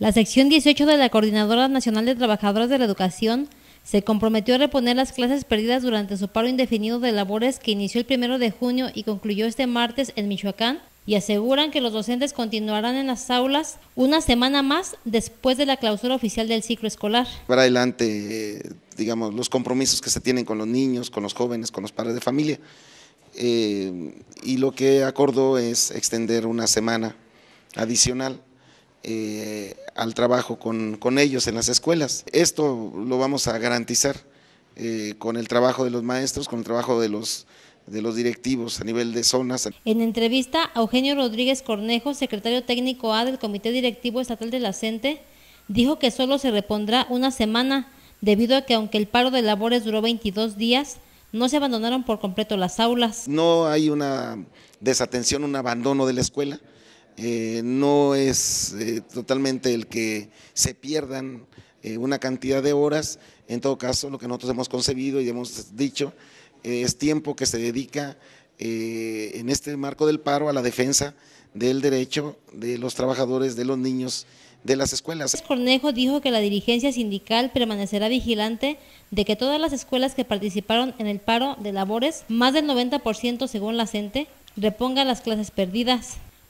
La sección 18 de la Coordinadora Nacional de Trabajadoras de la Educación se comprometió a reponer las clases perdidas durante su paro indefinido de labores que inició el 1 de junio y concluyó este martes en Michoacán y aseguran que los docentes continuarán en las aulas una semana más después de la clausura oficial del ciclo escolar. Para adelante, eh, digamos, los compromisos que se tienen con los niños, con los jóvenes, con los padres de familia. Eh, y lo que acordó es extender una semana adicional eh, al trabajo con, con, ellos en las escuelas. Esto lo vamos a garantizar eh, con el trabajo de los maestros, con el trabajo de los de los directivos a nivel de zonas. En entrevista Eugenio Rodríguez Cornejo, secretario técnico A del Comité Directivo Estatal de la CENTE, dijo que solo se repondrá una semana debido a que aunque el paro de labores duró 22 días, no se abandonaron por completo las aulas. No hay una desatención, un abandono de la escuela. Eh, no es eh, totalmente el que se pierdan eh, una cantidad de horas, en todo caso lo que nosotros hemos concebido y hemos dicho es tiempo que se dedica en este marco del paro a la defensa del derecho de los trabajadores, de los niños, de las escuelas. Cornejo dijo que la dirigencia sindical permanecerá vigilante de que todas las escuelas que participaron en el paro de labores, más del 90% según la CENTE, reponga las clases perdidas.